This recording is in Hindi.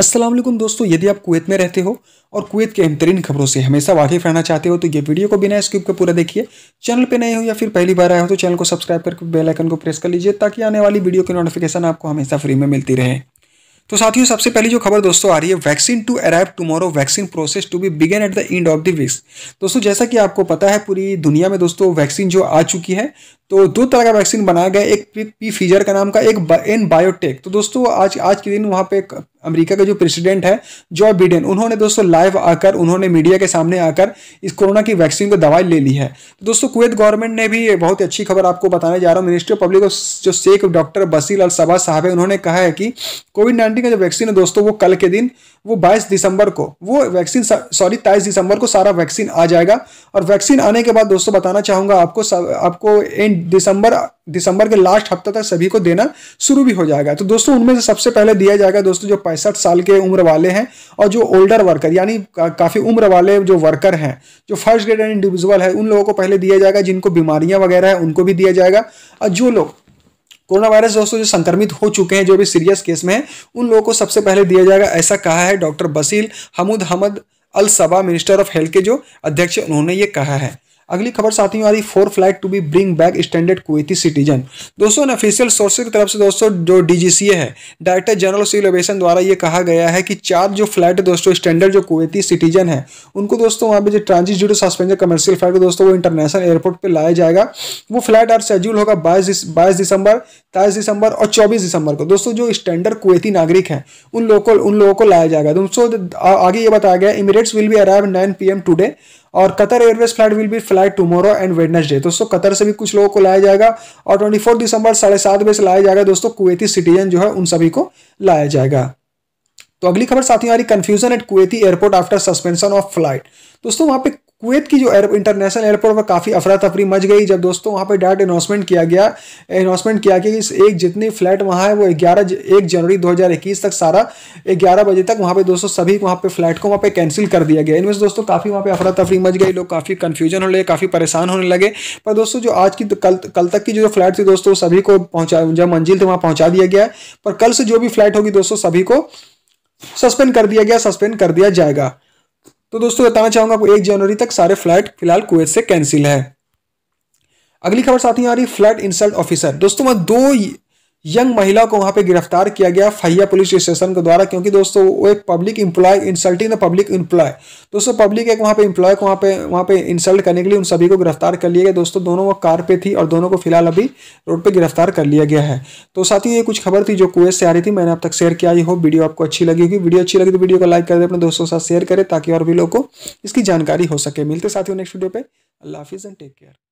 असलम दोस्तों यदि आप कुवैत में रहते हो और कुवैत के बेहतरीन खबरों से हमेशा वाकिफ रहना चाहते हो तो ये वीडियो को बिना स्किप के पूरा देखिए चैनल पे नए हो या फिर पहली बार आए हो तो चैनल को सब्सक्राइब करके बेल आइकन को प्रेस कर लीजिए ताकि आने वाली वीडियो की नोटिफिकेशन आपको हमेशा फ्री में मिलती रहे तो साथियों सबसे पहली जो खबर दोस्तों आ रही है vaccine to arrive tomorrow vaccine process to be begin at the end of the week दोस्तों जैसा कि आपको पता है पूरी दुनिया में दोस्तों वैक्सीन जो आ चुकी है तो दो तरह का वैक्सीन बनाया गया एक पी फीजर का नाम का एक एन बायोटेक तो दोस्तों आज आज के दिन वहाँ पे अमेरिका के जो प्रेसिडेंट है जो बिडेन उन्होंने दोस्तों लाइव आकर उन्होंने मीडिया के सामने आकर इस कोरोना की वैक्सीन को दवाई ले ली है तो दोस्तों कुवैत गवर्नमेंट ने भी बहुत अच्छी खबर आपको बताने जा रहा हूँ मिनिस्ट्री ऑफ पब्लिक जो शेख डॉक्टर बसील अल सबा साहब है उन्होंने कहा है कि कोविड नाइन्टीन का जो वैक्सीन है दोस्तों वो कल के दिन वो बाईस दिसंबर को वो वैक्सीन सॉरी तेईस दिसंबर को सारा वैक्सीन आ जाएगा और वैक्सीन आने के बाद दोस्तों बताना चाहूँगा आपको आपको एंड दिसंबर दिसंबर के लास्ट हफ्ता तक सभी को देना शुरू भी हो जाएगा तो दोस्तों उनमें से सबसे पहले दिया जाएगा दोस्तों जो पैंसठ साल के उम्र वाले हैं और जो ओल्डर वर्कर यानी काफ़ी उम्र वाले जो वर्कर हैं जो फर्स्ट ग्रेड एंड इंडिविजुअल है उन लोगों को पहले दिया जाएगा जिनको बीमारियां वगैरह है उनको भी दिया जाएगा और जो लोग कोरोना वायरस दोस्तों जो संक्रमित हो चुके हैं जो भी सीरियस केस में है उन लोगों को सबसे पहले दिया जाएगा ऐसा कहा है doctor Basil Hamoud Hamad Al Sabah minister of health के जो अध्यक्ष उन्होंने ये कहा है अगली खबर साथियों आ रही four flight to be bring back standard Kuwaiti citizen दोस्तों ऑफिशियल सोर्सेज की तरफ से दोस्तों जो डीजीसीए है डायरेक्टर जनरल सिविल एविएशन द्वारा ये कहा गया है कि चार जो फ्लाइट दोस्तों स्टैंडर्ड जो कुवैती सिटीजन है उनको दोस्तों वहाँ पर जो transit due suspension commercial flight दोस्तों वो इंटरनेशनल एयरपोर्ट पर लाया जाएगा वो फ्लाइट आर शेड्यूल होगा बाईस बाईस दिसंबर तेईस दिसंबर और चौबीस दिसंबर को दोस्तों जो स्टैंडर्ड कुवैती नागरिक हैं उन लोगों को उन लोगों को लाया जाएगा दोस्तों आगे ये बताया गया Emirates will be arrive nine P M today और Qatar airways flight will be flight tomorrow and Wednesday दोस्तों कतर से भी कुछ लोगों को लाया जाएगा और ट्वेंटी दिसंबर साढ़े सात बजे से लाया जाएगा दोस्तों कुवैती सिटीजन जो है उन सभी को लाया जाएगा तो अगली खबर साथियों आ रही at Kuwaiti airport after suspension of flight दोस्तों वहां पे कुवैत की जो इंटरनेशनल एयरपोर्ट पर काफ़ी अफरा तफरी मच गई जब दोस्तों वहाँ पर डायरेक्ट अनाउंसमेंट किया गया अनाउंसमेंट किया कि इस एक जितने फ्लैट वहाँ है वो ग्यारह एक जनवरी 2021 तक सारा ग्यारह बजे तक वहाँ पे दोस्तों सभी वहाँ पे फ्लैट को वहाँ पे कैंसिल कर दिया गया इनमें से दोस्तों काफ़ी वहाँ पे अफरा तफरी मच गई लोग काफ़ी कन्फ्यूजन होने लगे काफ़ी परेशान होने लगे पर दोस्तों जो आज की तो कल कल तक की जो फ्लैट थी दोस्तों सभी को पहुँचा जब मंजिल थी वहाँ पहुँचा दिया गया पर कल से जो भी फ्लैट होगी दोस्तों सभी को सस्पेंड कर दिया गया सस्पेंड कर दिया जाएगा तो दोस्तों बताना चाहूंगा आपको एक जनवरी तक सारे फ्लाइट फिलहाल कुवैत से कैंसिल है अगली खबर साथ ही आ रही फ्लाइट इंसल्ट ऑफिसर दोस्तों मैं दो यंग महिला को वहां पे गिरफ्तार किया गया फहिया पुलिस स्टेशन के द्वारा क्योंकि दोस्तों वो एक public employee insulting the public employee दोस्तों पब्लिक एक वहां पे इंप्लॉय को वहां पे वहां पे इंसल्ट करने के लिए उन सभी को गिरफ्तार कर लिया गया दोस्तों दोनों वो कार पे थी और दोनों को फिलहाल अभी रोड पर गिरफ्तार कर लिया गया है तो साथ ही ये कुछ खबर थी जो कुएस से आ रही थी मैंने अब तक शेयर किया ये हो वीडियो आपको अच्छी लगी होगी वीडियो अच्छी लगी तो वीडियो को लाइक कर दे अपने दोस्तों के साथ शेयर करें ताकि और भी लोग को इसकी जानकारी हो सके मिलते साथियों नेक्स्ट वीडियो पर अल्लाह हाफिज़ एंड टेक केयर